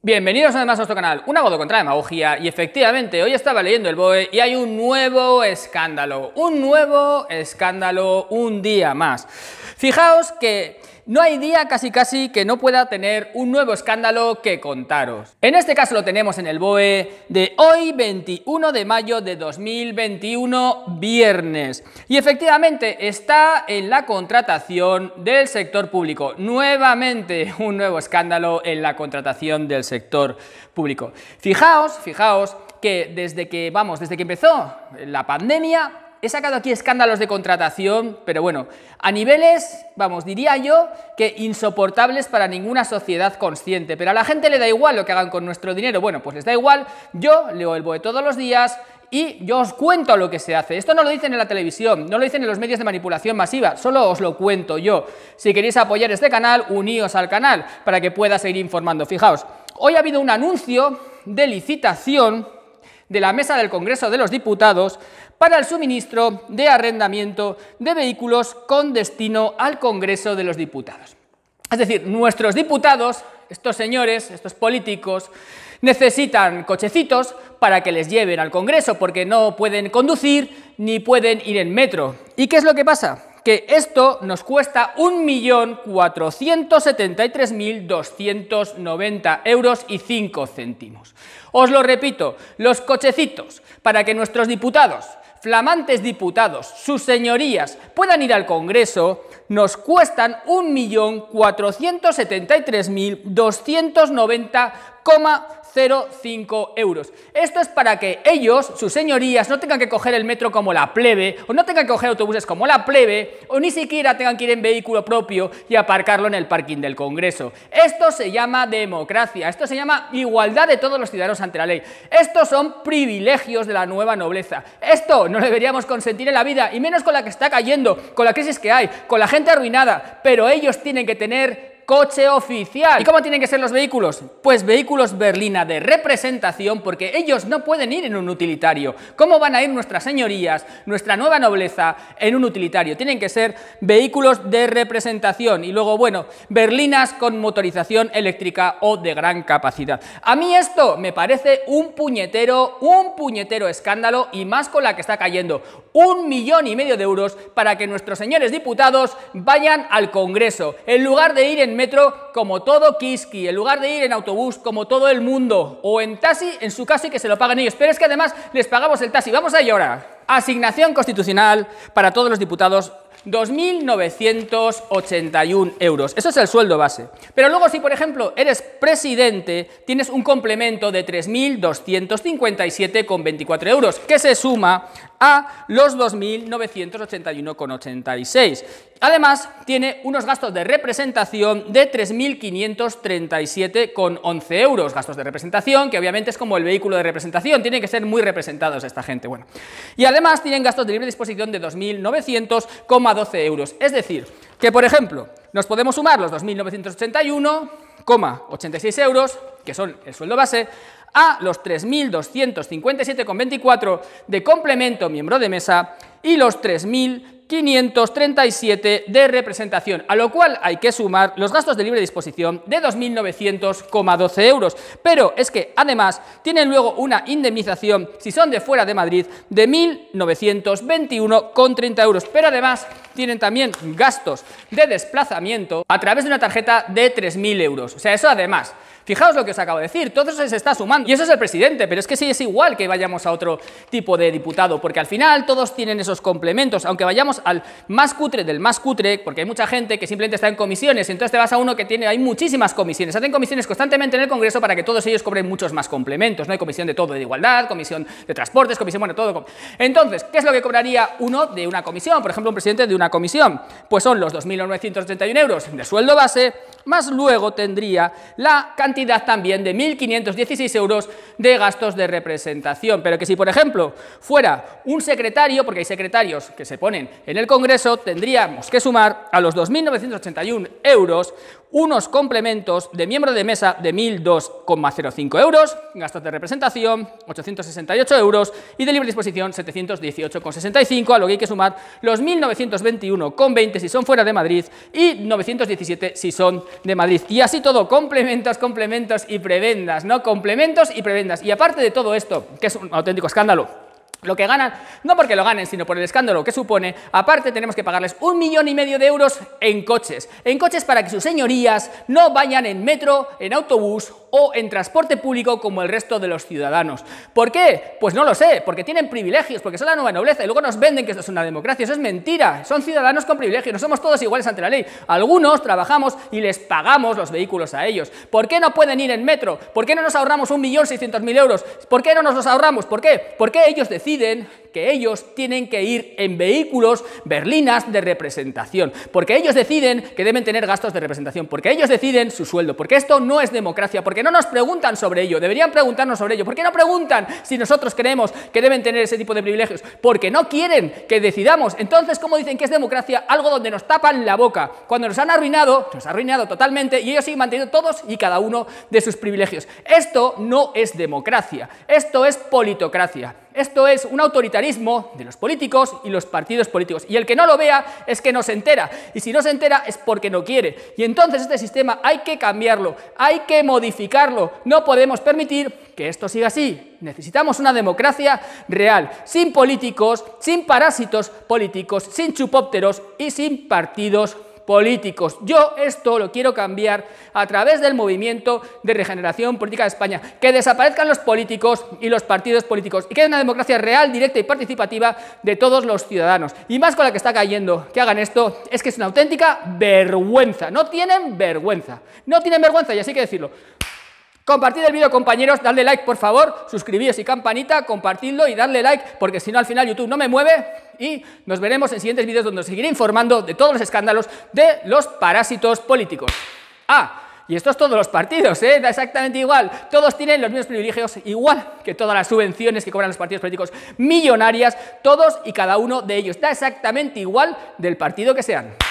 Bienvenidos además a nuestro canal, un agudo contra la demagogia y efectivamente hoy estaba leyendo el BOE y hay un nuevo escándalo, un nuevo escándalo un día más. Fijaos que no hay día casi casi que no pueda tener un nuevo escándalo que contaros. En este caso lo tenemos en el BOE de hoy 21 de mayo de 2021, viernes. Y efectivamente está en la contratación del sector público. Nuevamente un nuevo escándalo en la contratación del sector público. Fijaos, fijaos que desde que, vamos, desde que empezó la pandemia, he sacado aquí escándalos de contratación, pero bueno, a niveles, vamos, diría yo, que insoportables para ninguna sociedad consciente. Pero a la gente le da igual lo que hagan con nuestro dinero. Bueno, pues les da igual, yo leo el BOE todos los días y yo os cuento lo que se hace. Esto no lo dicen en la televisión, no lo dicen en los medios de manipulación masiva, solo os lo cuento yo. Si queréis apoyar este canal, uníos al canal para que pueda seguir informando. Fijaos, hoy ha habido un anuncio de licitación de la mesa del Congreso de los Diputados para el suministro de arrendamiento de vehículos con destino al Congreso de los Diputados. Es decir, nuestros diputados, estos señores, estos políticos, necesitan cochecitos para que les lleven al Congreso, porque no pueden conducir ni pueden ir en metro. ¿Y qué es lo que pasa? que esto nos cuesta 1.473.290 euros y 5 céntimos. Os lo repito, los cochecitos para que nuestros diputados flamantes diputados, sus señorías, puedan ir al Congreso, nos cuestan 1.473.290 0,05 euros. Esto es para que ellos, sus señorías, no tengan que coger el metro como la plebe, o no tengan que coger autobuses como la plebe, o ni siquiera tengan que ir en vehículo propio y aparcarlo en el parking del Congreso. Esto se llama democracia, esto se llama igualdad de todos los ciudadanos ante la ley. Estos son privilegios de la nueva nobleza. Esto no deberíamos consentir en la vida, y menos con la que está cayendo, con la crisis que hay, con la gente arruinada, pero ellos tienen que tener coche oficial. ¿Y cómo tienen que ser los vehículos? Pues vehículos berlina de representación porque ellos no pueden ir en un utilitario. ¿Cómo van a ir nuestras señorías, nuestra nueva nobleza en un utilitario? Tienen que ser vehículos de representación y luego, bueno, berlinas con motorización eléctrica o de gran capacidad. A mí esto me parece un puñetero, un puñetero escándalo y más con la que está cayendo. Un millón y medio de euros para que nuestros señores diputados vayan al Congreso en lugar de ir en metro como todo Kiski, en lugar de ir en autobús como todo el mundo, o en taxi, en su casa y que se lo pagan ellos. Pero es que además les pagamos el taxi. Vamos a llorar ahora. Asignación constitucional para todos los diputados 2.981 euros. Eso es el sueldo base. Pero luego si, por ejemplo, eres presidente, tienes un complemento de 3.257,24 euros, que se suma a los 2.981,86. Además, tiene unos gastos de representación de 3.537,11 euros. Gastos de representación, que obviamente es como el vehículo de representación, tienen que ser muy representados esta gente. Bueno. Y además tienen gastos de libre disposición de euros. Es decir, que por ejemplo, nos podemos sumar los 2.981,86 euros, que son el sueldo base, a los 3.257,24 de complemento miembro de mesa y los 3.000 537 de representación, a lo cual hay que sumar los gastos de libre disposición de 2.900,12 euros. Pero es que además tienen luego una indemnización, si son de fuera de Madrid, de 1.921,30 euros. Pero además tienen también gastos de desplazamiento a través de una tarjeta de 3.000 euros. O sea, eso además Fijaos lo que os acabo de decir, todo eso se está sumando. Y eso es el presidente, pero es que sí es igual que vayamos a otro tipo de diputado, porque al final todos tienen esos complementos, aunque vayamos al más cutre del más cutre, porque hay mucha gente que simplemente está en comisiones, y entonces te vas a uno que tiene, hay muchísimas comisiones, hacen comisiones constantemente en el Congreso para que todos ellos cobren muchos más complementos, ¿no? Hay comisión de todo, de igualdad, comisión de transportes, comisión, bueno, todo. Entonces, ¿qué es lo que cobraría uno de una comisión? Por ejemplo, un presidente de una comisión, pues son los 2.931 euros de sueldo base, más luego tendría la cantidad también de 1.516 euros de gastos de representación. Pero que si, por ejemplo, fuera un secretario, porque hay secretarios que se ponen en el Congreso, tendríamos que sumar a los 2.981 euros unos complementos de miembro de mesa de 1.002,05 euros, gastos de representación 868 euros y de libre disposición 718,65, a lo que hay que sumar los 1.921,20 si son fuera de Madrid y 917 si son de Madrid. Y así todo, complementos, complementos y prebendas, ¿no? Complementos y prebendas. Y aparte de todo esto, que es un auténtico escándalo, lo que ganan, no porque lo ganen, sino por el escándalo que supone, aparte tenemos que pagarles un millón y medio de euros en coches, en coches para que sus señorías no vayan en metro, en autobús o en transporte público como el resto de los ciudadanos. ¿Por qué? Pues no lo sé, porque tienen privilegios, porque son la nueva nobleza y luego nos venden que esto es una democracia. Eso es mentira, son ciudadanos con privilegios, no somos todos iguales ante la ley. Algunos trabajamos y les pagamos los vehículos a ellos. ¿Por qué no pueden ir en metro? ¿Por qué no nos ahorramos 1.600.000 euros? ¿Por qué no nos los ahorramos? ¿Por qué? Porque ellos deciden ellos tienen que ir en vehículos berlinas de representación, porque ellos deciden que deben tener gastos de representación, porque ellos deciden su sueldo, porque esto no es democracia, porque no nos preguntan sobre ello, deberían preguntarnos sobre ello, porque no preguntan si nosotros creemos que deben tener ese tipo de privilegios, porque no quieren que decidamos. Entonces, ¿cómo dicen que es democracia? Algo donde nos tapan la boca. Cuando nos han arruinado, nos han arruinado totalmente y ellos siguen manteniendo todos y cada uno de sus privilegios. Esto no es democracia, esto es politocracia. Esto es un autoritarismo de los políticos y los partidos políticos. Y el que no lo vea es que no se entera. Y si no se entera es porque no quiere. Y entonces este sistema hay que cambiarlo, hay que modificarlo. No podemos permitir que esto siga así. Necesitamos una democracia real, sin políticos, sin parásitos políticos, sin chupópteros y sin partidos políticos políticos. Yo esto lo quiero cambiar a través del movimiento de regeneración política de España. Que desaparezcan los políticos y los partidos políticos y que haya una democracia real, directa y participativa de todos los ciudadanos. Y más con la que está cayendo que hagan esto, es que es una auténtica vergüenza. No tienen vergüenza. No tienen vergüenza y así hay que decirlo. Compartid el vídeo, compañeros, dadle like, por favor, suscribíos y campanita, compartidlo y dadle like, porque si no al final YouTube no me mueve y nos veremos en siguientes vídeos donde os seguiré informando de todos los escándalos de los parásitos políticos. Ah, y esto es todos los partidos, ¿eh? da exactamente igual. Todos tienen los mismos privilegios, igual que todas las subvenciones que cobran los partidos políticos millonarias, todos y cada uno de ellos. Da exactamente igual del partido que sean.